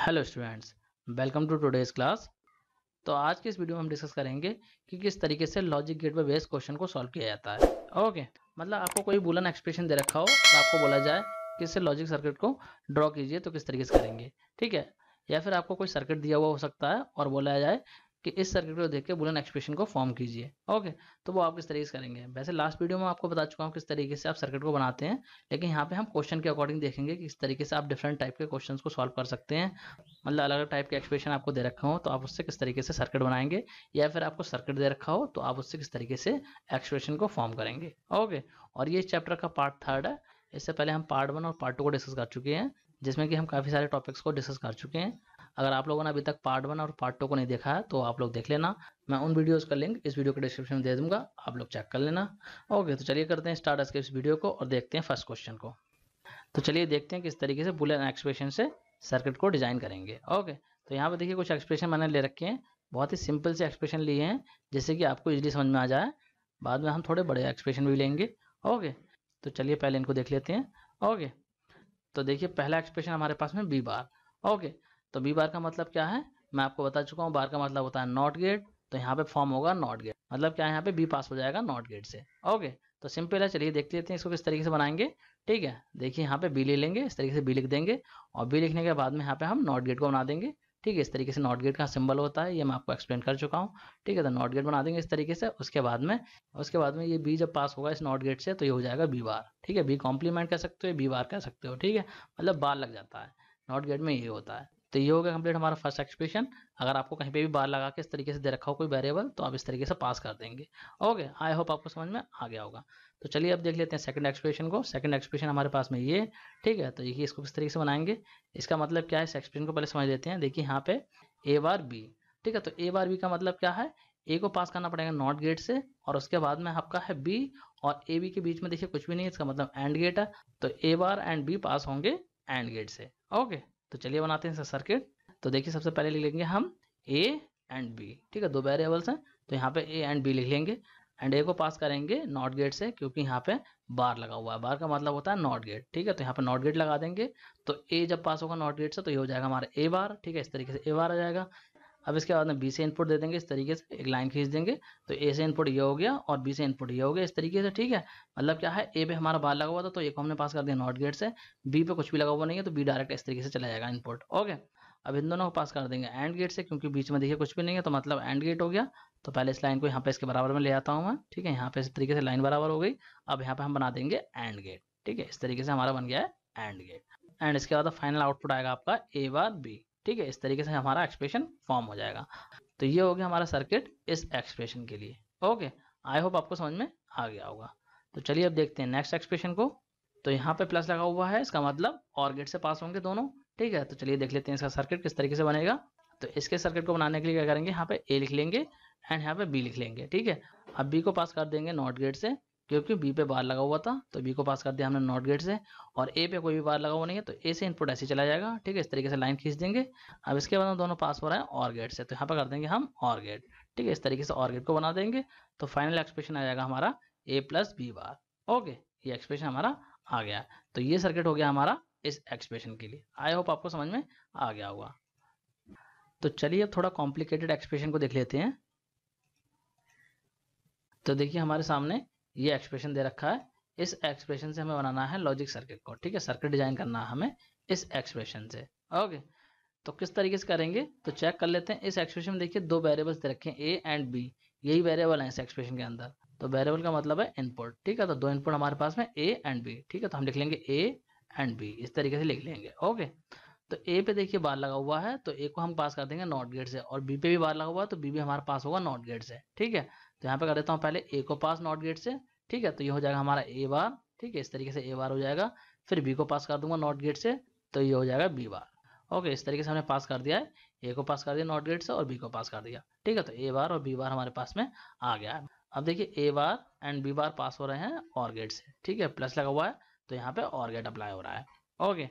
hello students welcome to today's class तो आज की इस वीडियो में हम डिस्कस करेंगे कि किस तरीके से लॉजिक गेट पर बेस्ट क्वेश्चन को सॉल्व किया जाता है ओके मतलब आपको कोई बुलन एक्सप्रेशन दे रखा हो तो आपको बोला जाए कि इससे लॉजिक सर्किट को ड्रॉ कीजिए तो किस तरीके से करेंगे ठीक है या फिर आपको कोई सर्किट दिया हुआ हो सकता है और बोला जाए कि इस सर्किट को देख के बुलन एक्सप्रेशन को फॉर्म कीजिए ओके तो वो आप किस तरीके से करेंगे वैसे लास्ट वीडियो में आपको बता चुका हूँ किस तरीके से आप सर्किट को बनाते हैं लेकिन यहाँ पे हम क्वेश्चन के अकॉर्डिंग देखेंगे कि किस तरीके से आप डिफरेंट टाइप के क्वेश्चन को सॉल्व कर सकते हैं मतलब अलग अलग टाइप के एक्सप्रेशन आपको दे रखा हो तो आप उससे किस तरीके से सर्किट बनाएंगे या फिर आपको सर्किट दे रखा हो तो आप उससे किस तरीके से एक्सप्रेशन को फॉर्म करेंगे ओके और ये चैप्टर का पार्ट थर्ड है इससे पहले हम पार्ट वन और पार्ट टू को डिस्कस कर चुके हैं जिसमें कि हम काफ़ी सारे टॉपिक्स को डिस्कस कर चुके हैं अगर आप लोगों ने अभी तक पार्ट वन और पार्ट टू को नहीं देखा है तो आप लोग देख लेना मैं उन वीडियोस का लिंक इस वीडियो के डिस्क्रिप्शन में दे दूंगा आप लोग चेक कर लेना ओके तो चलिए करते हैं स्टार्ट इस वीडियो को और देखते हैं फर्स्ट क्वेश्चन को तो चलिए देखते हैं किस तरीके से बुलेन एक्सप्रेशन से सर्किट को डिजाइन करेंगे ओके तो यहाँ पर देखिए कुछ एक्सप्रेशन मैंने ले रखे हैं बहुत ही सिंपल से एक्सप्रेशन लिए हैं जैसे कि आपको इजली समझ में आ जाए बाद में हम थोड़े बड़े एक्सप्रेशन भी लेंगे ओके तो चलिए पहले इनको देख लेते हैं ओके तो देखिए पहला एक्सप्रेशन हमारे पास में बी बार ओके तो बी बार का मतलब क्या है मैं आपको बता चुका हूँ बार का मतलब होता है नॉट गेट तो यहाँ पे फॉर्म होगा नॉट गेट मतलब क्या है यहाँ पे बी पास हो जाएगा नॉट गेट से ओके तो सिंपल है चलिए देख लेते हैं इसको किस तरीके से बनाएंगे ठीक है देखिए यहाँ पे बी ले लेंगे इस तरीके से बी लिख देंगे और बी लिखने के बाद में यहाँ पे हम नॉट गेट को बना देंगे ठीक है इस तरीके से नॉट गेट का सिंबल होता है ये मैं आपको एक्सप्लेन कर चुका हूँ ठीक है तो नॉट गेट बना देंगे इस तरीके से उसके बाद में उसके बाद में ये बी जब पास होगा इस नॉट गेट से तो ये हो जाएगा बी बार ठीक है बी कॉम्प्लीमेंट कर सकते हो बी बार कह सकते हो ठीक है मतलब बार लग जाता है नॉट गेट में ये होता है तो ये हो गया कंप्लीट हमारा फर्स्ट एक्सप्रेशन अगर आपको कहीं पे भी बार लगा के इस तरीके से दे रखा हो कोई वेरिएबल तो आप इस तरीके से पास कर देंगे ओके आई होप आपको समझ में आ गया होगा तो चलिए अब देख लेते हैं सेकंड एक्सप्रेशन को सेकंड एक्सप्रेशन हमारे पास में ये ठीक है तो ये इसको किस तरीके से बनाएंगे इसका मतलब क्या है इस एक्सप्रेशन को पहले समझ लेते हैं देखिए यहाँ पे ए बार बी ठीक है तो ए बार बी का मतलब क्या है ए को पास करना पड़ेगा नॉट गेट से और उसके बाद में आपका है बी और ए बी के बीच में देखिए कुछ भी नहीं है इसका मतलब एंड गेट है तो ए बार एंड बी पास होंगे एंड गेट से ओके तो चलिए बनाते हैं सर सर्किट तो देखिए सबसे पहले लिख लेंगे हम ए एंड बी ठीक है दो वेरिएबल्स हैं तो यहाँ पे ए एंड बी लिख लेंगे एंड ए को पास करेंगे नॉट गेट से क्योंकि यहाँ पे बार लगा हुआ है बार का मतलब होता है नॉट गेट ठीक है तो यहाँ पे नॉट गेट लगा देंगे तो ए जब पास होगा नॉट गेट से तो ये हो जाएगा हमारा ए बार ठीक है इस तरीके से ए बार आ जाएगा अब इसके बाद में बी से इनपुट दे देंगे इस तरीके से एक लाइन खींच देंगे तो ए से इनपुट ये हो गया और बी से इनपुट ये हो गया इस तरीके से ठीक है मतलब क्या है ए पे हमारा बार लगा हुआ था तो ये को हमने पास कर दिया नॉट गेट से बी पे कुछ भी लगा हुआ नहीं है तो बी डायरेक्ट इस तरीके से चला जाएगा इनपुट ओके अब इन दोनों को पास कर देंगे एंड गेट से क्योंकि बीच में देखिए कुछ भी नहीं है तो मतलब एंड गेट हो गया तो पहले इस लाइन को यहाँ पे इसके बराबर में ले आता हूँ मैं ठीक है यहाँ पे इस तरीके से लाइन बराबर हो गई अब यहाँ पे हम बना देंगे एंड गेट ठीक है इस तरीके से हमारा बन गया है एंड गेट एंड इसके बाद फाइनल आउटपुट आएगा आपका ए बार बी ठीक है इस तरीके से हमारा एक्सप्रेशन फॉर्म हो जाएगा तो ये हो गया हमारा सर्किट इस एक्सप्रेशन के लिए ओके आई होप आपको समझ में आ गया होगा तो चलिए अब देखते हैं नेक्स्ट एक्सप्रेशन को तो यहाँ पे प्लस लगा हुआ है इसका मतलब और गेट से पास होंगे दोनों ठीक है तो चलिए देख लेते हैं इसका सर्किट किस तरीके से बनेगा तो इसके सर्किट को बनाने के लिए क्या करेंगे यहाँ पे ए लिख लेंगे एंड यहाँ पे बी लिख लेंगे ठीक है अब बी को पास कर देंगे नॉट गेट से क्योंकि बी पे बार लगा हुआ था तो बी को पास कर दिया हमने नॉट गेट से और ए पे कोई भी बार लगा हुआ नहीं है तो ए से इनपुट ऐसे चला जाएगा ठीक है इस तरीके से लाइन खींच देंगे अब इसके बाद हम दोनों पास हो रहा है और गेट से तो यहाँ पर कर देंगे हम और गेट ठीक है इस तरीके से और गेट को बना देंगे तो फाइनल एक्सप्रेशन आ जाएगा हमारा A plus B bar okay ये एक्सप्रेशन हमारा आ गया तो ये सर्किट हो गया हमारा इस एक्सप्रेशन के लिए आई होप आपको समझ में आ गया होगा तो चलिए अब थोड़ा कॉम्प्लिकेटेड एक्सप्रेशन को देख लेते हैं तो देखिए हमारे सामने ये एक्सप्रेशन दे रखा है इस एक्सप्रेशन से हमें बनाना है लॉजिक सर्किट को ठीक है सर्किट डिजाइन करना है हमें इस एक्सप्रेशन से ओके तो किस तरीके से करेंगे तो चेक कर लेते हैं इस एक्सप्रेशन में देखिए दो वेरिएबल्स दे रखे हैं ए एंड बी यही वेरिएबल है इस एक्सप्रेशन के अंदर तो वेरिएबल का मतलब है इनपुट ठीक है तो दो इनपुट हमारे पास में ए एंड बी ठीक है तो हम लिख लेंगे ए एंड बी इस तरीके से लिख लेंगे ओके तो ए पे देखिए बार लगा हुआ है तो ए को हम पास कर देंगे नॉट गेट से और बी पे भी बार लगा हुआ है तो बी भी हमारे पास होगा नॉट गेट से ठीक है तो यहाँ पे कर देता हूँ पहले ए को पास नॉट गेट से ठीक है तो ये हो जाएगा हमारा ए बार ठीक है इस तरीके से ए बार हो जाएगा फिर बी को पास कर दूंगा नॉट गेट से तो ये हो जाएगा बी बार ओके इस तरीके से हमने पास कर दिया है ए को पास कर दिया नॉट गेट से और बी को पास कर दिया ठीक है तो ए बार और बी बार हमारे पास में आ गया है अब देखिए ए बार एंड बी बार पास हो रहे हैं और गेट से ठीक है प्लस लगा हुआ है तो यहाँ पे और गेट अप्लाई हो रहा है ओके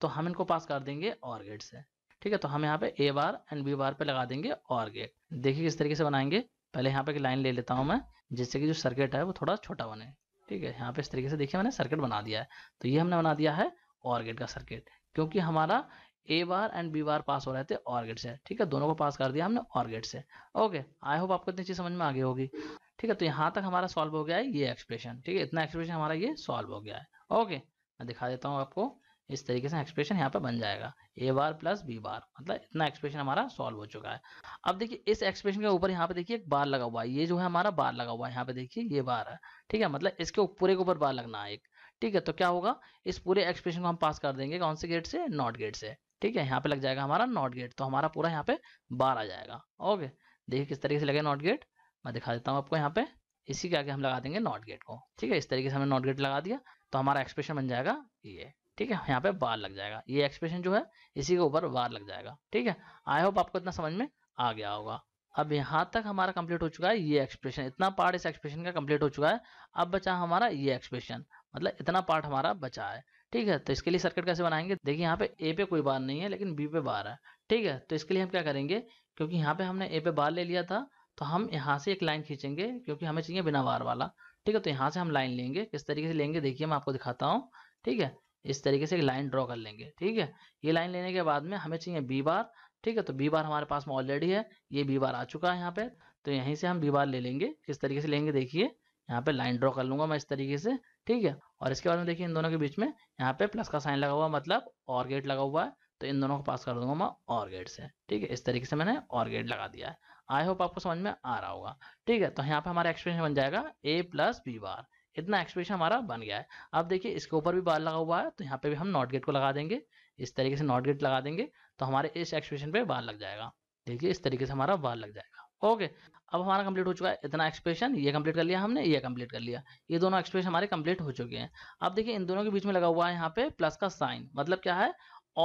तो हम इनको पास कर देंगे और गेट से ठीक है तो हम यहाँ पे ए बार एंड बी बार पे लगा देंगे और गेट देखिए किस तरीके से बनाएंगे पहले यहाँ पे एक लाइन ले लेता हूँ मैं जिससे कि जो सर्किट है वो थोड़ा छोटा बने ठीक है यहाँ पे इस तरीके से देखिए मैंने सर्किट बना दिया है तो ये हमने बना दिया है और गेट का सर्किट क्योंकि हमारा ए बार एंड बी बार पास हो रहे थे और गेट से ठीक है दोनों को पास कर दिया हमने और गेट से ओके आई होप आपको इतनी चीज़ समझ में आगे होगी ठीक है तो यहाँ तक हमारा सॉल्व हो गया है ये एक्सप्रेशन ठीक है इतना एक्सप्रेशन हमारा ये सॉल्व हो गया है ओके मैं दिखा देता हूँ आपको इस तरीके से एक्सप्रेशन यहाँ पर बन जाएगा ए बार प्लस बी बार मतलब इतना एक्सप्रेशन हमारा सॉल्व हो चुका है अब देखिए इस एक्सप्रेशन के ऊपर यहाँ पे देखिए एक बार लगा हुआ है ये जो है हमारा बार लगा हुआ है यहाँ पे देखिए ये बार है ठीक है मतलब इसके पूरे के ऊपर बार लगना है एक ठीक है तो क्या होगा इस पूरे एक्सप्रेशन को हम पास कर देंगे कौन से गेट से नॉट गेट से ठीक है यहाँ पे लग जाएगा हमारा नॉट गेट तो हमारा पूरा यहाँ पे बार आ जाएगा ओके देखिए किस तरीके से लगे नॉट गेट मैं दिखा देता हूँ आपको यहाँ पे इसी के आगे हम लगा देंगे नॉट गेट को ठीक है इस तरीके से हमने नॉट गेट लगा दिया तो हमारा एक्सप्रेशन बन जाएगा ये ठीक है यहाँ पे वार लग जाएगा ये एक्सप्रेशन जो है इसी के ऊपर वार लग जाएगा ठीक है आई होप आपको इतना समझ में आ गया होगा अब यहाँ तक हमारा कंप्लीट हो चुका है ये एक्सप्रेशन इतना पार्ट इस एक्सप्रेशन का कंप्लीट हो चुका है अब बचा हमारा ये एक्सप्रेशन मतलब इतना पार्ट हमारा बचा है ठीक है तो इसके लिए सर्किट कैसे बनाएंगे देखिए यहाँ पे ए पे कोई बार नहीं है लेकिन बी पे बार है ठीक है तो इसके लिए हम क्या करेंगे क्योंकि यहाँ पे हमने ए पे बार ले लिया था तो हम यहाँ से एक लाइन खींचेंगे क्योंकि हमें चाहिए बिना बार वाला ठीक है तो यहाँ से हम लाइन लेंगे किस तरीके से लेंगे देखिए मैं आपको दिखाता हूँ ठीक है इस तरीके से लाइन ड्रॉ कर लेंगे ठीक है ये लाइन लेने के बाद में हमें चाहिए बी बार ठीक है तो बी बार हमारे पास में ऑलरेडी है ये बी बार आ चुका है यहाँ पे तो यहीं से हम बी बार ले लेंगे किस तरीके से लेंगे देखिए यहाँ पे लाइन ड्रॉ कर लूंगा मैं इस तरीके से ठीक है और इसके बाद में देखिए इन दोनों के बीच में यहाँ पे प्लस का साइन लगा हुआ मतलब और गेट लगा हुआ है तो इन दोनों को पास कर दूंगा मैं और गेट से ठीक है इस तरीके से मैंने और गेट लगा दिया है आई होप आपको समझ में आ रहा होगा ठीक है तो यहाँ पे हमारा एक्सप्रेशन बन जाएगा ए प्लस बी बार इतना एक्सप्रेशन हमारा बन गया है अब देखिए इसके ऊपर भी बार लगा हुआ है तो यहाँ पे भी हम नॉट गेट को लगा देंगे इस तरीके से नॉट गेट लगा देंगे तो हमारे इस एक्सप्रेशन पे बार लग जाएगा देखिए इस तरीके से हमारा बार लग जाएगा ओके अब हमारा कंप्लीट हो चुका है इतना एक्सप्रेशन ये कंप्लीट कर लिया हमने ये कंप्लीट कर लिया ये दोनों एक्सप्रेशन हमारे कंप्लीट हो चुके हैं अब देखिए इन दोनों के बीच में लगा हुआ है यहाँ पे प्लस का साइन मतलब क्या है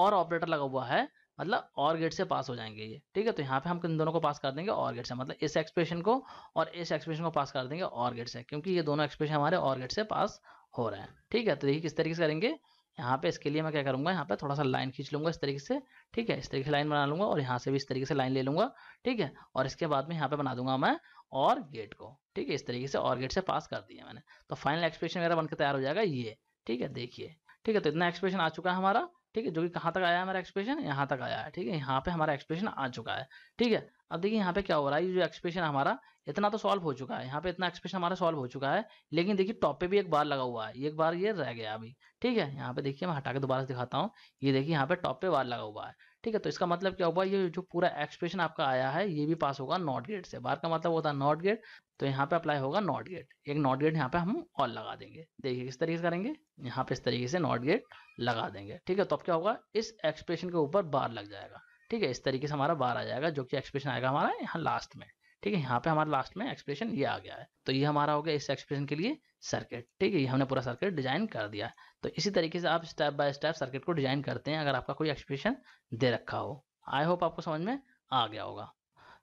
और ऑपरेटर लगा हुआ है मतलब और गेट से पास हो जाएंगे ये ठीक है तो यहाँ पे हम इन दोनों को पास कर देंगे और गेट से मतलब इस एक्सप्रेशन को और इस एक्सप्रेशन को पास कर देंगे और गेट से क्योंकि ये दोनों एक्सप्रेशन हमारे और गेट से पास हो रहे हैं ठीक है तो देखिए किस तरीके से करेंगे यहाँ पे इसके लिए मैं क्या करूंगा यहाँ पे थोड़ा सा लाइन खींच लूंगा इस तरीके से ठीक है इस तरीके से लाइन बना लूंगा और यहाँ से भी इस तरीके से लाइन ले लूंगा ठीक है और इसके बाद में यहाँ पे बना दूंगा मैं और गेट को ठीक है इस तरीके से और गेट से पास कर दिया मैंने तो फाइनल एक्सप्रेशन मेरा बनकर तैयार हो जाएगा ये ठीक है देखिए ठीक है तो इतना एक्सप्रेशन आ चुका है हमारा ठीक है जो कि कहाँ तक आया है हमारा एक्सप्रेशन यहाँ तक आया है ठीक है यहाँ पे हमारा एक्सप्रेशन आ चुका है ठीक है अब देखिए यहाँ पे क्या हो रहा है ये जो एक्सप्रेशन हमारा इतना तो सॉल्व हो चुका है यहाँ पे इतना एक्सप्रेशन हमारा सॉल्व हो चुका है लेकिन देखिए टॉप पे भी एक बार लगा हुआ है एक बार ये रह गया अभी ठीक है यहाँ पे देखिए मैं हटा के दोबारा दिखाता हूँ ये देखिए यहाँ पे टॉप पे बार लगा हुआ है ठीक है तो इसका मतलब क्या होगा ये जो पूरा एक्सप्रेशन आपका आया है ये भी पास होगा नॉट गेट से बार का मतलब होता है नॉट गेट तो यहाँ पे अप्लाई होगा नॉट गेट एक नॉट गेट यहाँ पे हम ऑल लगा देंगे देखिए किस तरीके से करेंगे यहाँ पे इस तरीके से नॉट गेट लगा देंगे ठीक है तो अब क्या होगा इस एक्सप्रेशन के ऊपर बार लग जाएगा ठीक है इस तरीके से हमारा बार आ जाएगा जो कि एक्सप्रेशन आएगा हमारा यहाँ लास्ट में ठीक है यहाँ पे हमारा लास्ट में एक्सप्रेशन ये आ गया है तो ये हमारा हो गया इस एक्सप्रेशन के लिए सर्किट ठीक है ये हमने पूरा सर्किट डिजाइन कर दिया तो इसी तरीके से आप स्टेप बाय स्टेप सर्किट को डिजाइन करते हैं अगर आपका कोई एक्सप्रेशन दे रखा हो आई होप आपको समझ में आ गया होगा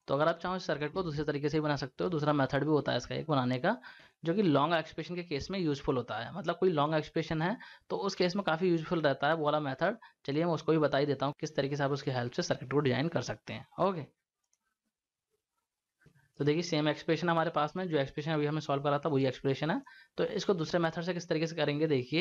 तो अगर आप चाहो इस सर्किट को दूसरे तरीके से भी बना सकते हो दूसरा मेथड भी होता है इसका एक बनाने का जो कि लॉन्ग एक्सप्रेशन के केस में यूजफुल होता है मतलब कोई लॉन्ग एक्सप्रेशन है तो उस केस में काफ़ी यूजफुल रहता है वो वाला मेथड चलिए मैं उसको भी बता ही देता हूँ किस तरीके से आप उसकी हेल्प से सर्किट को डिजाइन कर सकते हैं ओके तो देखिए सेम एक्सप्रेशन हमारे पास में जो एक्सप्रेशन अभी हमें सॉल्व करा था वही एक्सप्रेशन है तो इसको दूसरे मेथड से किस तरीके से करेंगे देखिए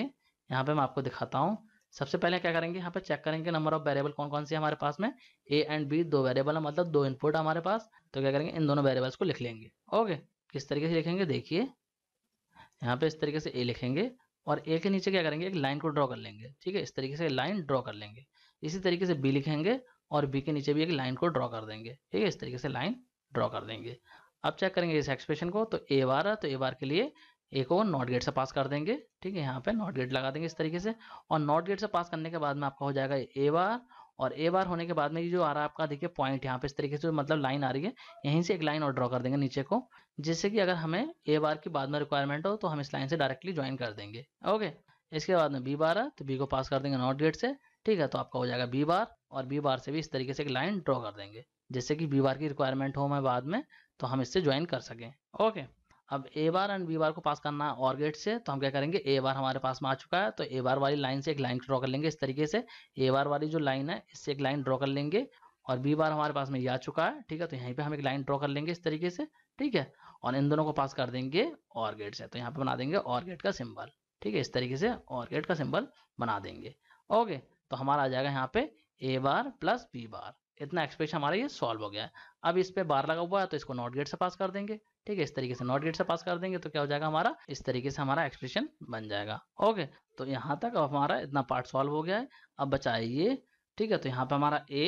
यहाँ पे मैं आपको दिखाता हूँ सबसे पहले क्या करेंगे यहाँ पे चेक करेंगे नंबर ऑफ वेरिएबल कौन कौन से हमारे पास में ए एंड बी दो वेरिएबल है मतलब दो इनपुट हमारे पास तो क्या करेंगे इन दोनों वेरिएबल्स को लिख लेंगे ओके किस तरीके से लिखेंगे देखिए यहाँ पे इस तरीके से ए लिखेंगे और ए के नीचे क्या करेंगे एक लाइन को ड्रॉ कर लेंगे ठीक है इस तरीके से लाइन ड्रॉ कर लेंगे इसी तरीके से बी लिखेंगे और बी के नीचे भी एक लाइन को ड्रॉ कर देंगे ठीक है इस तरीके से लाइन ड्रॉ कर देंगे अब चेक करेंगे इस एक्सप्रेशन को तो ए बार है तो ए बार के लिए ए को नॉट गेट से पास कर देंगे ठीक है यहाँ पे नॉट गेट लगा देंगे इस तरीके से और नॉट गेट से पास करने के बाद में आपका हो जाएगा ए बार और ए बार होने के बाद में जो आ रहा है आपका देखिए पॉइंट यहाँ पे इस तरीके से मतलब लाइन आ रही है यहीं से एक लाइन और ड्रॉ कर देंगे नीचे को जिससे कि अगर हमें ए बार की बाद में रिक्वायरमेंट हो तो हम इस लाइन से डायरेक्टली ज्वाइन कर देंगे ओके इसके बाद में बी बार है तो बी को पास कर देंगे नॉट गेट से ठीक है तो आपका हो जाएगा बी बार और बी बार से भी इस तरीके से एक लाइन ड्रॉ कर देंगे जैसे कि बी बार की रिक्वायरमेंट हो मैं बाद में तो हम इससे ज्वाइन कर सकें ओके अब ए बार एंड बी बार को पास करना है और गेट से तो हम क्या करेंगे ए बार हमारे पास में आ चुका है तो ए बार वाली लाइन से एक लाइन ड्रॉ कर लेंगे इस तरीके से ए बार वाली जो लाइन है इससे एक लाइन ड्रॉ कर लेंगे और बी बार हमारे पास में ये आ चुका है ठीक है तो यहीं पे हम एक लाइन ड्रॉ कर लेंगे इस तरीके से ठीक है और इन दोनों को पास कर देंगे और गेट से तो यहाँ पे बना देंगे और गेट का सिंबल ठीक है इस तरीके से और गेट का सिंबल बना देंगे ओके तो हमारा आ जाएगा यहाँ पे ए बार प्लस बी बार इतना एक्सप्रेशन हमारा ये सॉल्व हो गया है अब इस पर बार लगा हुआ है तो इसको नॉट गेट से पास कर देंगे ठीक है इस तरीके से नॉट गेट से पास कर देंगे तो क्या हो जाएगा हमारा इस तरीके से हमारा एक्सप्रेशन बन जाएगा ओके तो यहाँ तक अब हमारा इतना पार्ट सॉल्व हो गया है अब बचाइए ठीक है तो यहाँ पे हमारा ए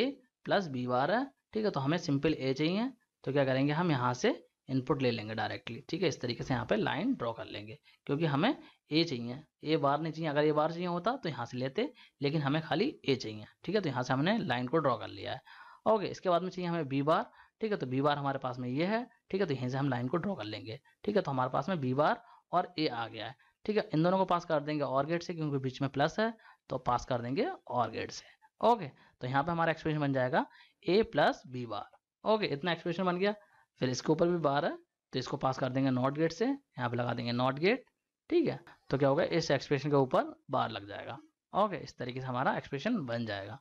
प्लस बी बार है ठीक है तो हमें सिंपल ए चाहिए तो क्या करेंगे हम यहाँ से इनपुट ले लेंगे डायरेक्टली ठीक है इस तरीके से यहाँ पे लाइन ड्रॉ कर लेंगे क्योंकि हमें ए चाहिए ए बार नहीं चाहिए अगर ए बार चाहिए होता तो यहाँ से लेते लेकिन हमें खाली ए चाहिए ठीक है तो यहाँ से हमने लाइन को ड्रॉ कर लिया है ओके इसके बाद में चाहिए हमें बी बार ठीक है तो बी बार हमारे पास में ये है ठीक है तो यहीं से हम लाइन को ड्रॉ कर लेंगे ठीक है तो हमारे पास में बी बार और ए आ गया है ठीक है इन दोनों को पास कर देंगे और गेट से क्योंकि बीच में प्लस है तो पास कर देंगे और गेट से ओके तो यहाँ पे हमारा एक्सप्रेशन बन जाएगा A plus B bar okay इतना एक्सप्रेशन बन गया फिर इसके ऊपर भी बार है तो इसको पास कर देंगे नॉट गेट से यहाँ पे लगा देंगे नॉट गेट ठीक है तो क्या होगा इस एक्सप्रेशन के ऊपर बार लग जाएगा ओके इस तरीके से हमारा एक्सप्रेशन बन जाएगा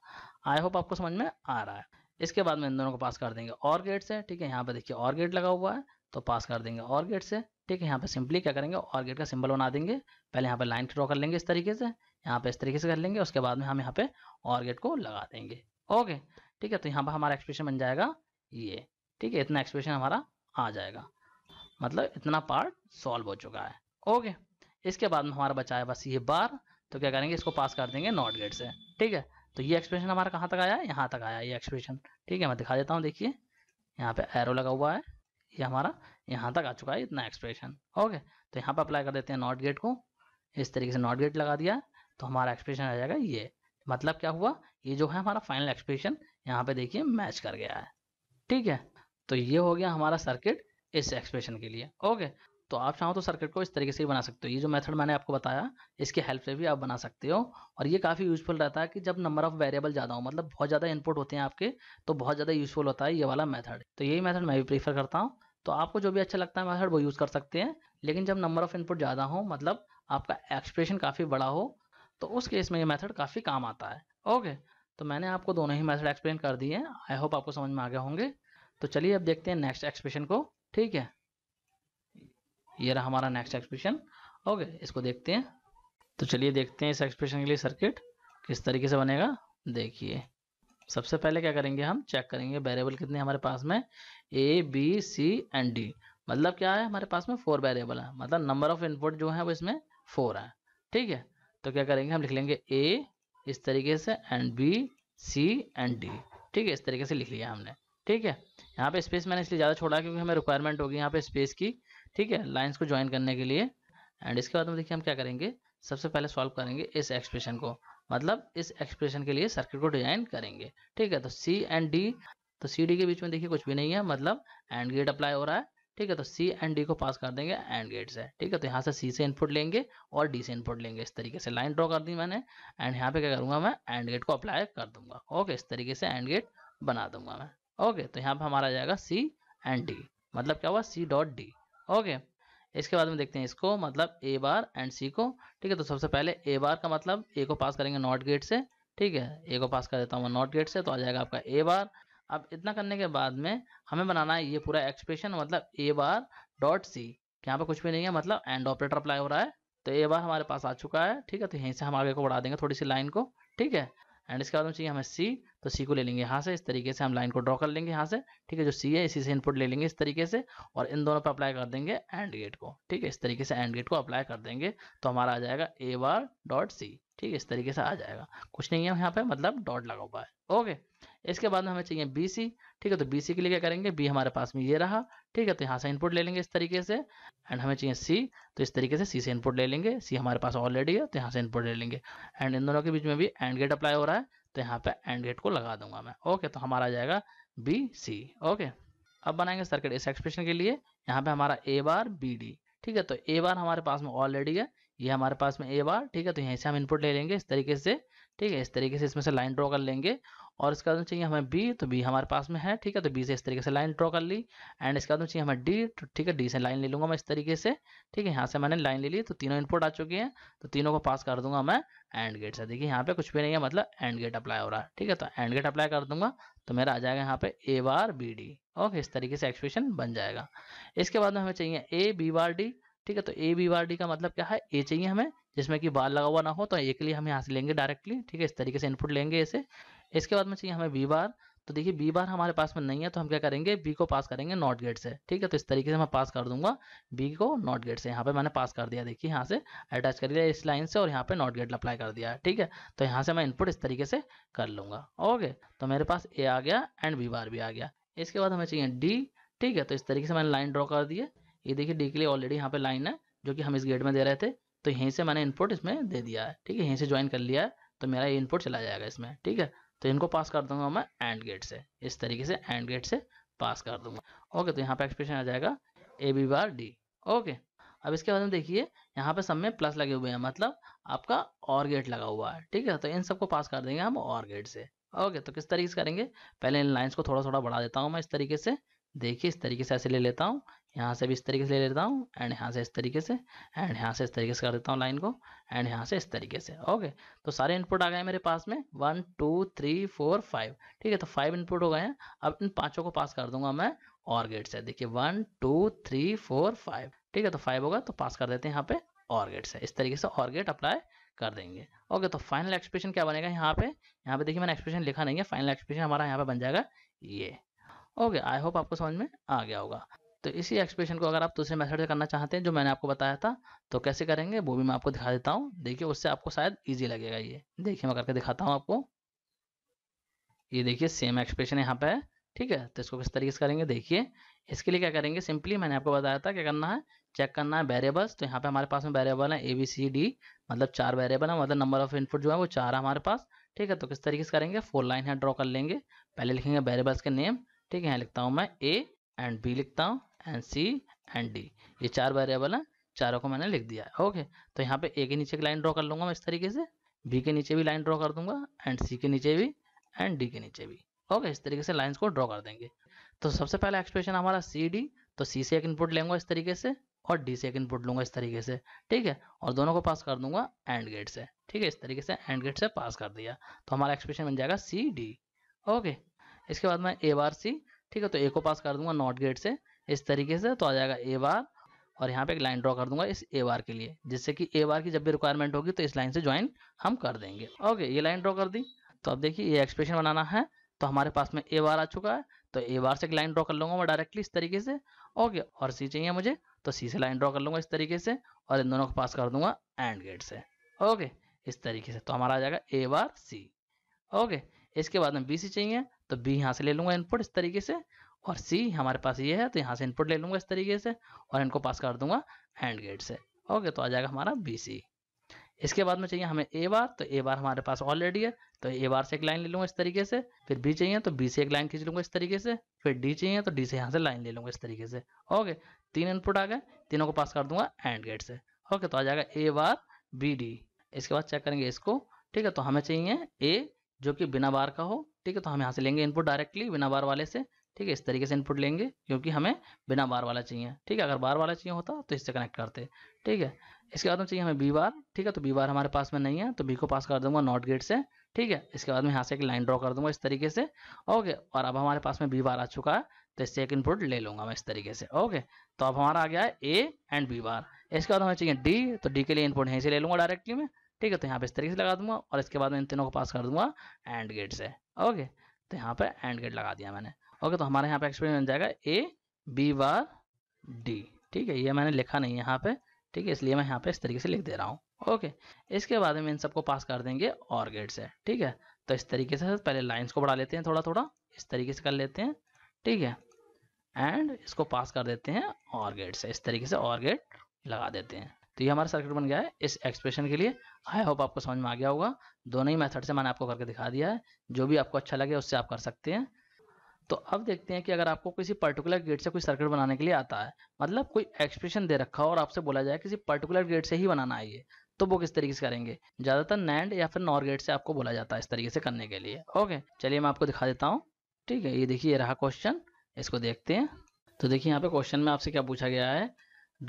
आई होप आपको समझ में आ रहा है इसके बाद में इन दोनों को पास कर देंगे और गेट से ठीक है यहाँ पे देखिए और गेट लगा हुआ है तो पास कर देंगे और गेट से ठीक है यहाँ पे सिंपली क्या करेंगे और गेट का सिंबल बना देंगे पहले यहाँ पे लाइन ड्रॉ कर लेंगे इस तरीके से यहाँ पे इस तरीके से कर लेंगे उसके बाद में हम यहाँ पे और गेट को लगा देंगे ओके ठीक है तो यहाँ पर हमारा एक्सप्रेशन बन जाएगा ये ठीक है इतना एक्सप्रेशन हमारा आ जाएगा मतलब इतना पार्ट सॉल्व हो चुका है ओके इसके बाद में हमारा बचा है बस ये बार तो क्या करेंगे इसको पास कर देंगे नॉट गेट से ठीक है तो ये एक्सप्रेशन हमारा कहाँ तक आया है यहाँ तक आया ये एक्सप्रेशन ठीक है मैं दिखा देता हूँ देखिए यहाँ पे एरो लगा हुआ है ये हमारा यहाँ तक आ चुका है इतना एक्सप्रेशन ओके तो यहाँ पे अप्लाई कर देते हैं नॉट गेट को इस तरीके से नॉट गेट लगा दिया तो हमारा एक्सप्रेशन आ जाएगा ये मतलब क्या हुआ ये जो है हमारा फाइनल एक्सप्रेशन यहाँ पे देखिए मैच कर गया है ठीक है तो ये हो गया हमारा सर्किट इस एक्सप्रेशन के लिए ओके तो आप चाहो तो सर्किट को इस तरीके से बना सकते हो ये जो मेथड मैंने आपको बताया इसके हेल्प से भी आप बना सकते हो और ये काफ़ी यूजफुल रहता है कि जब नंबर ऑफ वेरिएबल ज़्यादा हो मतलब बहुत ज़्यादा इनपुट होते हैं आपके तो बहुत ज़्यादा यूजफुल होता है ये वाला मेथड तो यही मेथड मैं भी प्रीफर करता हूँ तो आपको जो भी अच्छा लगता है मैथड वो यूज़ कर सकते हैं लेकिन जब नंबर ऑफ इनपुट ज़्यादा हो मतलब आपका एक्सप्रेशन काफ़ी बड़ा हो तो उस केस में ये मेथड काफ़ी काम आता है ओके तो मैंने आपको दोनों ही मेथड एक्सप्लेन कर दिए हैं आई होप आपको समझ में आ गए होंगे तो चलिए अब देखते हैं नेक्स्ट एक्सप्रेशन को ठीक है ये रहा हमारा नेक्स्ट एक्सप्रेशन ओके इसको देखते हैं तो चलिए देखते हैं इस एक्सप्रेशन के लिए सर्किट किस तरीके से बनेगा देखिए सबसे पहले क्या करेंगे हम चेक करेंगे वेरिएबल कितने हमारे पास में A B C and D मतलब क्या है हमारे पास में फोर वेरिएबल है मतलब नंबर ऑफ इनपुट जो है वो इसमें फोर है ठीक है तो क्या करेंगे हम लिख लेंगे ए इस तरीके से and B C and D ठीक है इस तरीके से लिख लिया हमने ठीक है यहाँ पे स्पेस मैंने इसलिए ज़्यादा छोड़ा क्योंकि हमें रिक्वायरमेंट होगी यहाँ पे स्पेस की ठीक है लाइन्स को ज्वाइन करने के लिए एंड इसके बाद में देखिए हम क्या करेंगे सबसे पहले सॉल्व करेंगे इस एक्सप्रेशन को मतलब इस एक्सप्रेशन के लिए सर्किट को डिजाइन करेंगे ठीक है तो सी एंड डी तो सी डी के बीच में देखिए कुछ भी नहीं है मतलब एंड गेट अप्लाई हो रहा है ठीक है तो सी एंड डी को पास कर देंगे एंड गेट से ठीक है तो यहाँ से सी से इनपुट लेंगे और डी से इनपुट लेंगे इस तरीके से लाइन ड्रॉ कर दी मैंने एंड यहाँ पे क्या करूँगा मैं एंड गेट को अप्लाई कर दूंगा ओके इस तरीके से एंड गेट बना दूंगा मैं ओके तो यहाँ पे हमारा जाएगा सी एंड डी मतलब क्या हुआ सी डॉट डी ओके इसके बाद में देखते हैं इसको मतलब ए बार एंड सी को ठीक है तो सबसे पहले ए बार का मतलब ए को पास करेंगे नॉट गेट से ठीक है ए को पास कर देता हूँ नॉट गेट से तो आ जाएगा आपका ए बार अब इतना करने के बाद में हमें बनाना है ये पूरा एक्सप्रेशन मतलब ए बार डॉट सी यहाँ पे कुछ भी नहीं है मतलब एंड ऑपरेटर अप्लाई हो रहा है तो ए बार हमारे पास आ चुका है ठीक है तो यहीं से हम आगे को बढ़ा देंगे थोड़ी सी लाइन को ठीक है एंड इसके बाद में चाहिए हमें सी तो सी को ले लेंगे यहाँ से इस तरीके से हम लाइन को ड्रॉ कर लेंगे यहाँ से ठीक है जो सी है इसी से इनपुट ले लेंगे इस तरीके से और इन दोनों पर अप्लाई कर देंगे एंड गेट को ठीक है इस तरीके से एंड गेट को अप्लाई कर देंगे तो हमारा आ जाएगा ए बार डॉट सी ठीक है इस तरीके से आ जाएगा कुछ नहीं है यहाँ पे मतलब डॉट लगा हुआ है ओके इसके बाद में हमें चाहिए बी सी ठीक है तो बी सी के लिए क्या करेंगे बी हमारे पास में ये रहा ठीक है तो यहाँ से इनपुट ले लेंगे इस तरीके से एंड हमें चाहिए सी तो इस तरीके से सी से इनपुट ले लेंगे सी हमारे पास ऑलरेडी है तो यहाँ से इनपुट ले लेंगे एंड इन दोनों के बीच में भी एंड गेट अप्लाई हो रहा है तो यहाँ पे एंड गेट को लगा दूंगा मैं ओके तो हमारा आ जाएगा बी सी ओके अब बनाएंगे सर्किट इस एक्सप्रेशन के लिए यहाँ पे हमारा ए बार बी डी ठीक है तो ए बार हमारे पास में ऑलरेडी है ये हमारे पास में ए बार ठीक है तो यहीं से हम इनपुट ले लेंगे इस तरीके से ठीक है इस तरीके से इसमें से लाइन ड्रॉ कर लेंगे और इसका बाद मतलब चाहिए हमें बी तो बी हमारे पास में है ठीक है तो बी से इस तरीके से लाइन ड्रॉ कर ली एंड इसका बाद मतलब चाहिए हमें डी तो ठीक है डी से लाइन ले लूँगा मैं इस तरीके से ठीक है यहाँ से मैंने लाइन ले ली तो तीनों इनपुट आ चुके हैं तो तीनों को पास कर दूंगा मैं एंड गेट से देखिए यहाँ पे कुछ भी नहीं है मतलब एंड गेट अप्लाई हो रहा है ठीक है तो एंड गेट अप्लाई कर दूंगा तो मेरा आ जाएगा यहाँ पे A bar B D okay इस तरीके से एक्सप्रेशन बन जाएगा इसके बाद में हमें चाहिए ए बी बार डी ठीक है तो ए बी बार डी का मतलब क्या है ए चाहिए हमें जिसमें कि बार लगा हुआ ना हो तो ए के लिए हम यहाँ से लेंगे डायरेक्टली ठीक है इस तरीके से इनपुट लेंगे इसे इसके बाद में चाहिए हमें बी बार तो देखिए बी बार हमारे पास में नहीं है तो हम क्या करेंगे बी को पास करेंगे नॉट गेट से ठीक है तो इस तरीके से मैं पास कर दूंगा बी को नॉट गेट से यहाँ पे मैंने पास कर दिया देखिए यहाँ से अटैच कर दिया इस लाइन से और यहाँ पे नॉट गेट अप्लाई कर दिया ठीक है तो यहाँ से मैं इनपुट इस तरीके से कर लूंगा ओके तो मेरे पास ए आ गया एंड बी बार भी आ गया इसके बाद हमें चाहिए डी ठीक है तो इस तरीके से मैंने लाइन ड्रॉ कर दी है ये देखिए डी के लिए ऑलरेडी यहाँ पे लाइन है जो कि हम इस गेट में दे रहे थे तो यहीं से मैंने इनपुट इसमें दे दिया है ठीक है यहीं से ज्वाइन कर लिया है तो मेरा ये इनपुट चला जाएगा इसमें ठीक है तो इनको पास कर दूंगा मैं एंड गेट से इस तरीके से एंड गेट से पास कर दूंगा ओके तो यहाँ पे एक्सप्रेशन आ जाएगा A B bar D okay अब इसके बाद में देखिए यहाँ पे सब में प्लस लगे हुए हैं मतलब आपका और गेट लगा हुआ है ठीक है तो इन सबको पास कर देंगे हम और गेट से ओके तो किस तरीके से करेंगे पहले इन लाइन्स को थोड़ा थोड़ा बढ़ा देता हूँ मैं इस तरीके से देखिए इस तरीके से ऐसे ले लेता हूँ यहाँ से भी इस तरीके से ले लेता हूँ एंड यहाँ से इस तरीके से एंड यहाँ से इस तरीके से कर देता हूँ लाइन को एंड यहाँ से इस तरीके से ओके तो सारे इनपुट आ गए मेरे पास में one two three four five ठीक है तो फाइव इनपुट हो गए हैं अब इन पांचों को पास कर दूंगा मैं और गेट से देखिए one two three four five ठीक है तो फाइव होगा तो पास कर देते हैं यहाँ पे और गेट से इस तरीके से और गेट अप्लाई कर देंगे ओके तो फाइनल एक्सप्रेशन क्या बनेगा यहाँ पे यहाँ पे देखिए मैंने एक्सप्रेशन लिखा नहीं है फाइनल एक्सप्रेशन हमारा यहाँ पे बन जाएगा ये ओके आई होप आपको समझ में आ गया होगा तो इसी एक्सप्रेशन को अगर आप दूसरे मेथड से करना चाहते हैं जो मैंने आपको बताया था तो कैसे करेंगे वो भी मैं आपको दिखा देता हूँ देखिए उससे आपको शायद ईजी लगेगा ये देखिए मैं करके दिखाता हूँ आपको ये देखिए सेम एक्सप्रेशन यहाँ पे है ठीक है तो इसको किस तरीके से करेंगे देखिए इसके लिए क्या करेंगे सिंपली मैंने आपको बताया था क्या करना है चेक करना है वेरिएबल्स तो यहाँ पे हमारे पास में वेरिएबल है ए बी सी डी मतलब चार वेरिएबल है मतलब नंबर ऑफ इनपुट जो है वो चार है हमारे पास ठीक है तो किस तरीके से करेंगे फोर लाइन है ड्रॉ कर लेंगे पहले लिखेंगे वेरिएबल्स के नेम ठीक है यहाँ लिखता हूँ मैं ए एंड बी लिखता हूँ एंड सी एंड डी ये चार वेरिएबल हैं चारों को मैंने लिख दिया है ओके तो यहाँ पे ए के नीचे एक लाइन ड्रॉ कर लूँगा मैं इस तरीके से बी के नीचे भी लाइन ड्रॉ कर दूंगा एंड सी के नीचे भी एंड डी के नीचे भी ओके इस तरीके से लाइन्स को ड्रॉ कर देंगे तो सबसे पहला एक्सप्रेशन हमारा सी डी तो सी से एक इनपुट लेंगे इस तरीके से और डी से एक इनपुट लूंगा इस तरीके से ठीक है और दोनों को पास कर दूंगा एंड गेट से ठीक है इस तरीके से एंड गेट से पास कर दिया तो हमारा एक्सप्रेशन बन जाएगा सी डी ओके इसके बाद मैं ए बार सी ठीक है तो ए को पास कर दूंगा नॉट गेट से इस तरीके से तो आ जाएगा ए बार और यहाँ पे एक लाइन ड्रॉ कर दूंगा इस ए बार के लिए जिससे कि ए बार की जब भी रिक्वायरमेंट होगी तो इस लाइन से ज्वाइन हम कर देंगे ओके ये लाइन ड्रॉ कर दी तो अब देखिए ये एक्सप्रेशन बनाना है तो हमारे पास में ए बार आ चुका है तो ए बार से एक लाइन ड्रॉ कर लूंगा मैं डायरेक्टली इस तरीके से ओके और सी चाहिए मुझे तो सी से लाइन ड्रॉ कर लूंगा इस तरीके से और इन दोनों को पास कर दूंगा एंड गेट से ओके इस तरीके से तो हमारा आ जाएगा ए बार सी ओके इसके बाद में बी सी चाहिए तो बी यहाँ से ले लूंगा इनपुट इस तरीके से और सी हमारे पास ये है तो यहाँ से इनपुट ले लूँगा इस तरीके से और इनको पास कर दूंगा हैंड गेट से ओके तो आ जाएगा हमारा बी सी इसके बाद में चाहिए हमें ए बार तो ए बार हमारे पास ऑलरेडी है तो ए बार से एक लाइन ले लूँगा इस तरीके से फिर बी चाहिए तो बी से एक लाइन खींच लूँगा इस तरीके से फिर डी चाहिए तो डी से यहाँ से लाइन ले लूँगा इस तरीके से ओके तीन इनपुट आ गए तीनों को पास कर दूंगा एंड गेट से ओके तो आ जाएगा ए बार बी डी इसके बाद चेक करेंगे इसको ठीक है तो हमें चाहिए ए जो कि बिना बार का हो ठीक है तो हम यहाँ से लेंगे इनपुट डायरेक्टली बिना बार वाले से ठीक है इस तरीके से इनपुट लेंगे क्योंकि हमें बिना बार वाला चाहिए ठीक है अगर बार वाला चाहिए होता तो इससे कनेक्ट करते ठीक है इसके बाद में चाहिए हमें बी बार ठीक है तो बी बार हमारे पास में नहीं है तो बी को पास कर दूंगा नॉट गेट से ठीक है इसके बाद में यहाँ से एक लाइन ड्रॉ कर दूंगा इस तरीके से ओके और अब हमारे पास में बी बार आ चुका है तो इससे एक इनपुट ले लूंगा मैं इस तरीके से ओके तो अब हमारा आ गया है ए एंड बी बार इसके बाद हमें चाहिए डी तो डी के लिए इनपुट यहीं से ले लूंगा डायरेक्टली में ठीक है तो यहाँ पे इस तरीके से लगा दूंगा और इसके बाद में इन तीनों को पास कर दूंगा एंड गेट से ओके तो यहाँ पे एंड गेट लगा दिया मैंने ओके तो हमारे यहाँ पे एक्सप्रेशन बन जाएगा ए बी बार डी ठीक है ये मैंने लिखा नहीं है यहाँ पे ठीक है इसलिए मैं यहाँ पे इस तरीके से लिख दे रहा हूँ ओके इसके बाद में इन सबको पास कर देंगे और गेट से ठीक है तो इस तरीके से पहले लाइन्स को बढ़ा लेते हैं थोड़ा थोड़ा इस तरीके से कर लेते हैं ठीक है एंड इसको पास कर देते हैं और गेट से इस तरीके से और गेट लगा देते हैं तो ये हमारा सर्किट बन गया है इस एक्सप्रेशन के लिए आई होप आपको समझ में आ गया होगा दोनों ही मेथड से मैंने आपको करके दिखा दिया है जो भी आपको अच्छा लगे उससे आप कर सकते हैं तो अब देखते हैं कि अगर आपको किसी पर्टिकुलर गेट से कोई सर्किट बनाने के लिए आता है मतलब कोई एक्सप्रेशन दे रखा हो और आपसे बोला जाए किसी पर्टिकुलर गेट से ही बनाना है तो वो किस तरीके से करेंगे ज़्यादातर नैंड या फिर नॉर गेट से आपको बोला जाता है इस तरीके से करने के लिए ओके चलिए मैं आपको दिखा देता हूँ ठीक है ये देखिए रहा क्वेश्चन इसको देखते हैं तो देखिए यहाँ पे क्वेश्चन में आपसे क्या पूछा गया है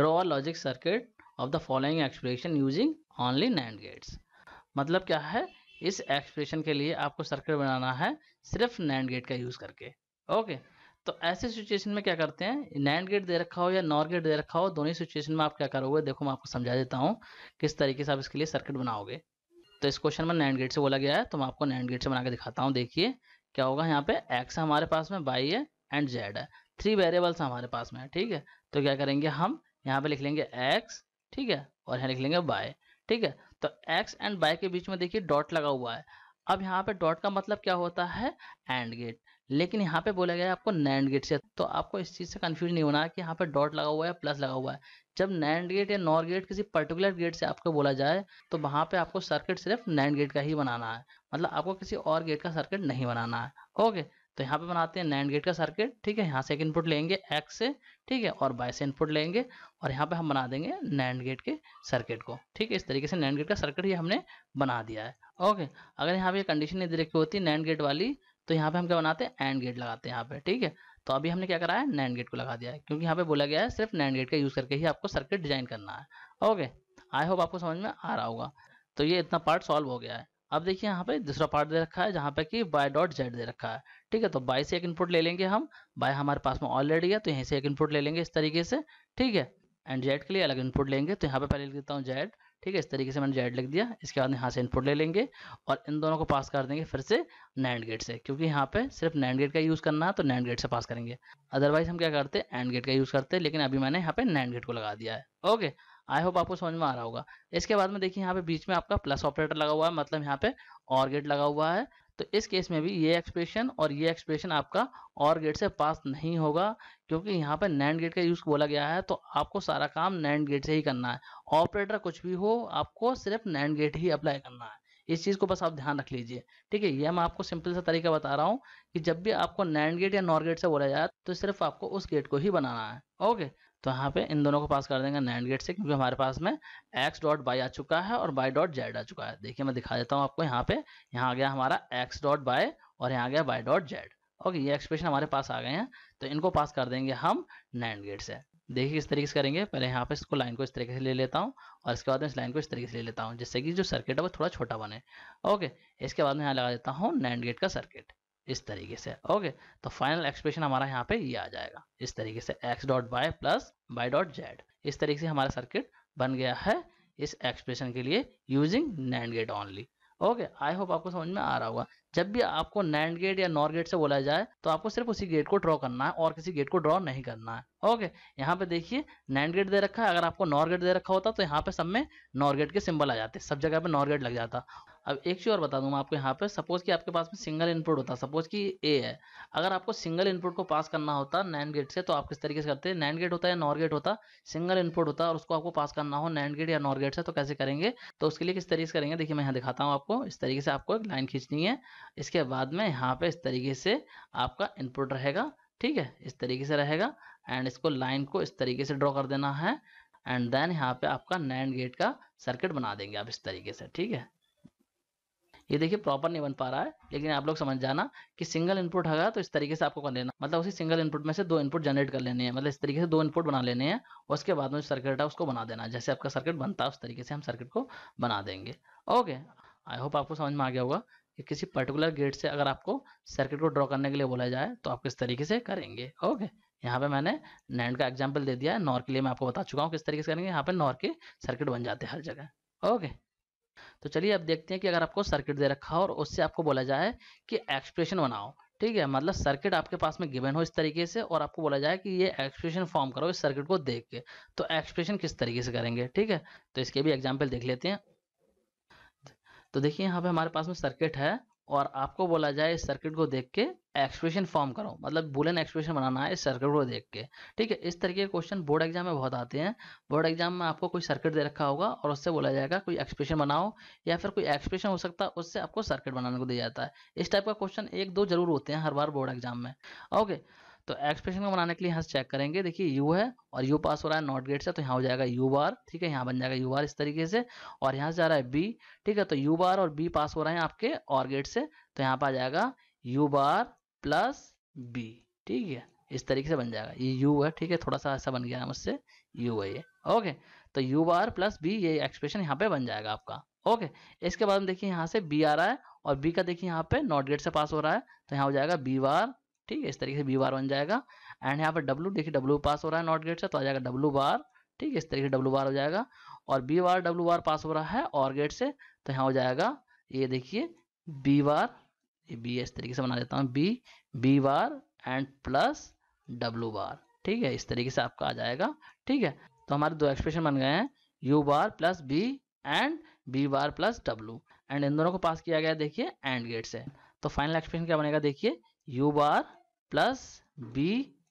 draw a logic circuit of the following expression using only NAND gates मतलब क्या है इस एक्सप्रेशन के लिए आपको सर्किट बनाना है सिर्फ नैंड गेट का यूज़ करके ओके तो ऐसे सिचुएशन में क्या करते हैं नैंड गेट दे रखा हो या नॉर गेट दे रखा हो दोनों सिचुएशन में आप क्या करोगे देखो मैं आपको समझा देता हूँ किस तरीके से आप इसके लिए सर्किट बनाओगे तो इस क्वेश्चन में नैंड गेट से बोला गया है तो मैं आपको नैंड गेट से बना के दिखाता हूँ देखिए क्या होगा यहाँ पे एक्स हमारे पास में वाई है एंड जेड है थ्री वेरिएबल्स हमारे पास में है ठीक है तो क्या करेंगे हम यहाँ पे लिख लेंगे एक्स ठीक है और यहाँ लिख लेंगे बाय ठीक है तो एक्स एंड बाय के बीच में देखिए डॉट लगा हुआ है अब यहाँ पे डॉट का मतलब क्या होता है एंड गेट लेकिन यहाँ पे बोला गया है आपको नैंड गेट से तो आपको इस चीज़ से कंफ्यूज नहीं होना है कि यहाँ पे डॉट लगा हुआ है प्लस लगा हुआ है जब नैंड गेट या नॉर गेट किसी पर्टिकुलर गेट से आपको बोला जाए तो वहाँ पे आपको सर्किट सिर्फ नैंड गेट का ही बनाना है मतलब आपको किसी और गेट का सर्किट नहीं बनाना है ओके तो यहाँ पे बनाते हैं नैंड गेट का सर्किट ठीक है यहाँ से एक इनपुट लेंगे एक्स से ठीक है और बाय से इनपुट लेंगे और यहाँ पे हम बना देंगे नैंड गेट के सर्किट को ठीक है इस तरीके से नैंड गेट का सर्किट ही हमने बना दिया है ओके अगर यहाँ पे कंडीशन नहीं रखी होती नैंड गेट वाली तो यहाँ पे हम क्या बनाते हैं एंड गेट लगाते हैं यहाँ पे ठीक है तो अभी हमने क्या करा है नैंड गेट को लगा दिया है क्योंकि यहाँ पे बोला गया है सिर्फ नैंड गेट का यूज करके ही आपको सर्किट डिजाइन करना है ओके आई होप आपको समझ में आ रहा होगा तो ये इतना पार्ट सॉल्व हो गया है अब देखिए यहाँ पे दूसरा पार्ट दे रखा है जहाँ पे कि बाय डॉट जेड दे रखा है ठीक है तो बाय से एक इनपुट ले लेंगे हम बाय हमारे पास में ऑलरेडी है तो यहीं से एक इनपुट ले लेंगे इस तरीके से ठीक है एंड जेड के लिए अलग इनपुट लेंगे तो यहाँ पे पहले लिख देता हूँ जेड ठीक है इस तरीके से मैंने जेड लिख दिया इसके बाद यहाँ से इनपुट ले लेंगे और इन दोनों को पास कर देंगे फिर से नैंड गेट से क्योंकि यहाँ पे सिर्फ नैंड गेट का यूज़ करना है तो नैंड गेट से पास करेंगे अदरवाइज हम क्या करते हैं एंड गेट का यूज़ करते हैं लेकिन अभी मैंने यहाँ पे नैंड गेट को लगा दिया है ओके आई होप आपको समझ में आ रहा होगा इसके बाद में देखिए यहाँ पे बीच में आपका प्लस ऑपरेटर लगा हुआ है मतलब यहाँ पे और गेट लगा हुआ है तो इस केस में भी ये एक्सप्रेशन और ये एक्सप्रेशन आपका और गेट से पास नहीं होगा क्योंकि यहाँ पे नैंड गेट का यूज़ बोला गया है तो आपको सारा काम नैंड गेट से ही करना है ऑपरेटर कुछ भी हो आपको सिर्फ नैंड गेट ही अप्लाई करना है इस चीज़ को बस आप ध्यान रख लीजिए ठीक है ये मैं आपको सिंपल सा तरीका बता रहा हूँ कि जब भी आपको नैंड गेट या नॉर गेट से बोला जाए तो सिर्फ आपको उस गेट को ही बनाना है ओके तो यहाँ पे इन दोनों को पास कर देंगे नैंड गेट से क्योंकि हमारे पास में एक्स डॉट बाई आ चुका है और बाई डॉट जेड आ चुका है देखिए मैं दिखा देता हूँ आपको यहाँ पे यहाँ आ गया हमारा एक्स डॉट बाय और यहाँ आ गया बाई डॉट जेड ओके ये एक्सप्रेशन हमारे पास आ गए हैं तो इनको पास कर देंगे हम नैंड गेट से देखिए किस तरीके से करेंगे पहले यहाँ पे इसको लाइन को इस तरीके से ले लेता हूँ और इसके बाद में इस लाइन को इस तरीके से ले लेता हूँ जिससे कि जो सर्किट है वो थोड़ा छोटा बने ओके इसके बाद में यहाँ लगा देता हूँ नैंड गेट का सर्किट इस तरीके से ओके तो फाइनल एक्सप्रेशन हमारा यहाँ पे ये यह आ जाएगा इस तरीके से X dot Y plus Y dot Z इस तरीके से हमारा सर्किट बन गया है इस एक्सप्रेशन के लिए using NAND gate only okay I hope आपको समझ में आ रहा होगा जब भी आपको नैंड गेट या नॉर गेट से बोला जाए तो आपको सिर्फ उसी गेट को ड्रॉ करना है और किसी गेट को ड्रॉ नहीं करना है ओके यहाँ पे देखिए नैंड गेट दे रखा है अगर आपको नॉर गेट दे रखा होता तो यहाँ पे सब में नॉर गेट के सिंबल आ जाते सब जगह पे नॉर गेट लग जाता अब एक चीज़ और बता दूँ आपको यहाँ पे सपोज कि आपके पास में सिंगल इनपुट होता सपोज कि ए है अगर आपको सिंगल इनपुट को पास करना होता नैंड गेट से तो आप किस तरीके से करते हैं नैंड गेट होता है या नॉर गेट होता सिंगल इनपुट होता और उसको आपको पास करना हो नैंड गेट या नॉर गेट से तो कैसे करेंगे तो उसके लिए किस तरीके से करेंगे देखिए मैं यहाँ दिखाता हूँ आपको इस तरीके से आपको एक लाइन खींचनी है इसके बाद में यहाँ पर इस तरीके से आपका इनपुट रहेगा ठीक है इस तरीके से रहेगा एंड इसको लाइन को इस तरीके से ड्रॉ कर देना है एंड देन यहाँ पे आपका नैंड गेट का सर्किट बना देंगे आप इस तरीके से ठीक है ये देखिए प्रॉपर नहीं बन पा रहा है लेकिन आप लोग समझ जाना कि सिंगल इनपुट होगा तो इस तरीके से आपको कर लेना मतलब उसी सिंगल इनपुट में से दो इनपुट जनरेट कर लेने हैं मतलब इस तरीके से दो इनपुट बना लेने हैं उसके बाद में जो सर्किट है उसको बना देना जैसे आपका सर्किट बनता है उस तरीके से हम सर्किट को बना देंगे ओके आई होप आपको समझ में आ गया होगा कि किसी पर्टिकुलर गेट से अगर आपको सर्किट को ड्रॉ करने के लिए बोला जाए तो आप किस तरीके से करेंगे ओके यहाँ पे मैंने नैंड का एग्जाम्पल दे दिया है नॉर के लिए मैं आपको बता चुका हूँ किस तरीके से करेंगे यहाँ पे नॉर के सर्किट बन जाते हैं हर जगह ओके तो चलिए अब देखते हैं कि अगर आपको सर्किट दे रखा हो और उससे आपको बोला जाए कि एक्सप्रेशन बनाओ ठीक है मतलब सर्किट आपके पास में गिवन हो इस तरीके से और आपको बोला जाए कि ये एक्सप्रेशन फॉर्म करो इस सर्किट को देख के तो एक्सप्रेशन किस तरीके से करेंगे ठीक है तो इसके भी एग्जाम्पल देख लेते हैं तो देखिए यहाँ पे हमारे पास में सर्किट है और आपको बोला जाए इस सर्किट को देख के एक्सप्रेशन फॉर्म करो मतलब बुलियन एक्सप्रेशन बनाना है इस सर्किट को देख के ठीक है इस तरीके के क्वेश्चन बोर्ड एग्जाम में बहुत आते हैं बोर्ड एग्जाम में आपको कोई सर्किट दे रखा होगा और उससे बोला जाएगा कोई एक्सप्रेशन बनाओ या फिर कोई एक्सप्रेशन हो सकता है उससे आपको सर्किट बनाने को दिया जाता है इस टाइप का क्वेश्चन एक दो जरूर होते हैं हर बार बोर्ड एग्जाम में ओके तो एक्सप्रेशन को बनाने के लिए यहाँ से चेक करेंगे देखिए यू है और यू पास हो रहा है नॉट गेट से तो यहाँ हो जाएगा यू बार ठीक है यहाँ बन जाएगा यू बार इस तरीके से और यहाँ से जा रहा है बी ठीक है तो यू बार और बी पास हो रहा है आपके और गेट से तो यहाँ पर आ जाएगा यू बार प्लस बी ठीक है इस तरीके से बन जाएगा ये यू है ठीक है थोड़ा सा ऐसा बन गया मुझसे यू है ये ओके तो यू बार प्लस बी ये एक्सप्रेशन यहाँ पे बन जाएगा आपका ओके इसके बाद देखिए यहाँ से बी आ रहा है और बी का देखिए यहाँ पे नॉट गेट से पास हो रहा है तो यहाँ हो जाएगा बी बार ठीक है इस तरीके से बी बार बन जाएगा एंड यहाँ पर डब्लू देखिए डब्लू पास हो रहा है नॉट गेट से तो आ जाएगा डब्लू बार ठीक है इस तरीके से डब्लू बार हो जाएगा और बी बार डब्लू बार पास हो रहा है और गेट से तो यहाँ हो जाएगा ये देखिए बी बार ये बी इस तरीके से बना देता हूँ B B bar and plus W bar ठीक है इस तरीके से आपका आ जाएगा ठीक है तो हमारे दो एक्सप्रेशन बन गए हैं U bar plus B and B bar plus W and इन दोनों को पास किया गया देखिए एंड गेट से तो फाइनल एक्सप्रेशन क्या बनेगा देखिए u बार प्लस बी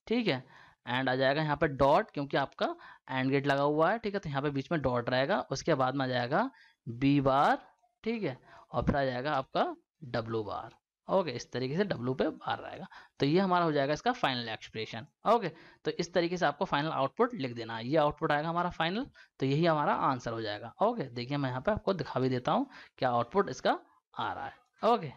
ठीक है एंड आ जाएगा यहाँ पे डॉट क्योंकि आपका एंड गेट लगा हुआ है ठीक है तो यहाँ पे बीच में डॉट रहेगा उसके बाद में आ जाएगा बी बार ठीक है और फिर आ जाएगा आपका डब्लू बार ओके इस तरीके से डब्लू पे बार रहेगा तो ये हमारा हो जाएगा इसका फाइनल एक्सप्रेशन ओके तो इस तरीके से आपको फाइनल आउटपुट लिख देना है ये आउटपुट आएगा हमारा फाइनल तो यही हमारा आंसर हो जाएगा ओके देखिए मैं यहाँ पे आपको दिखा भी देता हूँ क्या आउटपुट इसका आ रहा है ओके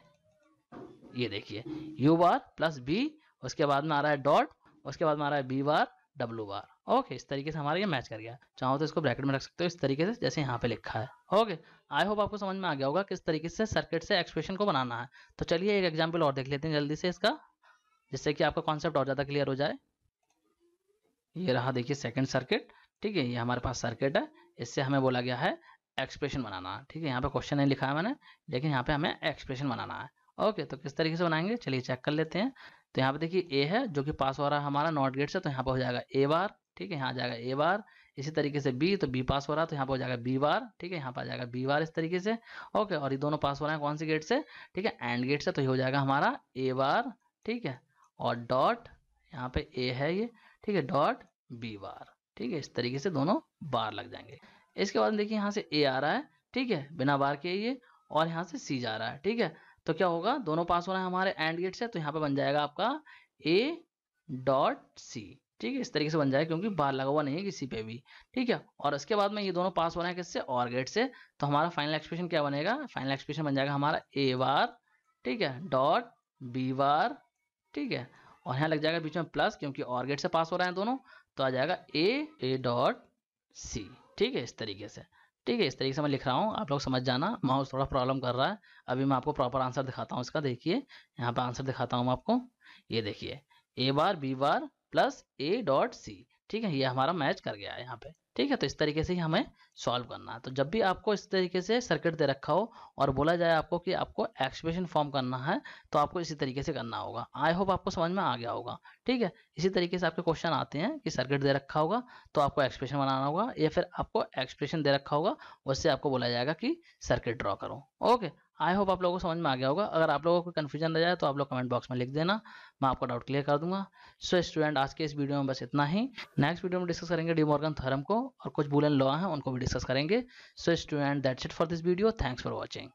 ये देखिए यू बार प्लस बी उसके बाद में आ रहा है डॉट उसके बाद में आ रहा है B bar w bar okay इस तरीके से हमारा ये मैच कर गया चाहो तो इसको ब्रैकेट में रख सकते हो इस तरीके से जैसे यहाँ पे लिखा है ओके आई होप आपको समझ में आ गया होगा किस तरीके से सर्किट से एक्सप्रेशन को बनाना है तो चलिए एक एग्जाम्पल और देख लेते हैं जल्दी से इसका जिससे कि आपका कॉन्सेप्ट और ज़्यादा क्लियर हो जाए ये रहा देखिए सेकेंड सर्किट ठीक है ये हमारे पास सर्किट है इससे हमें बोला गया है एक्सप्रेशन बनाना ठीक है यहाँ पे क्वेश्चन नहीं लिखा है मैंने लेकिन यहाँ पे हमें एक्सप्रेशन बनाना है ओके तो किस तरीके से बनाएंगे चलिए चेक कर लेते हैं तो यहाँ पे देखिए ए है जो कि पास हो रहा है हमारा नॉट गेट से तो यहाँ पे हो जाएगा ए बार ठीक है यहाँ आ जाएगा ए बार इसी तरीके से बी तो बी पास हो रहा है तो यहाँ पे हो जाएगा बी बार ठीक है यहाँ पे आ जाएगा बी बार इस तरीके से ओके और ये दोनों पास हो रहे हैं कौन से गेट से ठीक है एंड गेट से तो ये हो जाएगा हमारा ए बार ठीक है और डॉट यहाँ पे ए है ये ठीक है डॉट बी बार ठीक है इस तरीके से दोनों बार लग जाएंगे इसके बाद देखिए यहाँ से ए आ रहा है ठीक है बिना बार के ये और यहाँ से सी जा रहा है ठीक है तो क्या होगा दोनों पास हो रहे हैं हमारे एंड गेट से तो यहाँ पे बन जाएगा आपका ए डॉट सी ठीक है इस तरीके से बन जाएगा क्योंकि बार लगा हुआ नहीं है किसी पे भी ठीक है और इसके बाद में ये दोनों पास हो रहे हैं किससे और गेट से तो हमारा फाइनल एक्सप्रेशन क्या बनेगा फाइनल एक्सप्रेशन बन जाएगा हमारा ए बार ठीक है डॉट बी बार ठीक है और यहाँ लग जाएगा बीच में प्लस क्योंकि और गेट से पास हो रहे हैं दोनों तो आ जाएगा ए ए डॉट सी ठीक है इस तरीके से ठीक है इस तरीके से मैं लिख रहा हूँ आप लोग समझ जाना माउस थोड़ा प्रॉब्लम कर रहा है अभी मैं आपको प्रॉपर आंसर दिखाता हूँ इसका देखिए यहाँ पर आंसर दिखाता हूँ आपको ये देखिए A bar B bar plus A dot C ठीक है ये हमारा मैच कर गया है यहाँ पे ठीक है तो इस तरीके से ही हमें सॉल्व करना है तो जब भी आपको इस तरीके से सर्किट दे रखा हो और बोला जाए आपको कि आपको एक्सप्रेशन फॉर्म करना है तो आपको इसी तरीके से करना होगा आई होप आपको समझ में आ गया होगा ठीक है इसी तरीके से आपके क्वेश्चन आते हैं कि सर्किट दे रखा होगा तो आपको एक्सप्रेशन बनाना होगा या फिर आपको एक्सप्रेशन दे रखा होगा उससे आपको बोला जाएगा कि सर्किट ड्रॉ करो ओके आई होप आप लोगों को समझ में आ गया होगा अगर आप लोगों को कन्फ्यूजन रह जाए तो आप लोग कमेंट बॉक्स में लिख देना मैं आपका डाउट क्लियर कर दूंगा सो so, स्टूडेंट आज के इस वीडियो में बस इतना ही नेक्स्ट वीडियो में डिस्कस करेंगे मॉर्गन थर्म को और कुछ बुलन लॉ हैं उनको भी डिस्कस करेंगे so student that's it for this video thanks for watching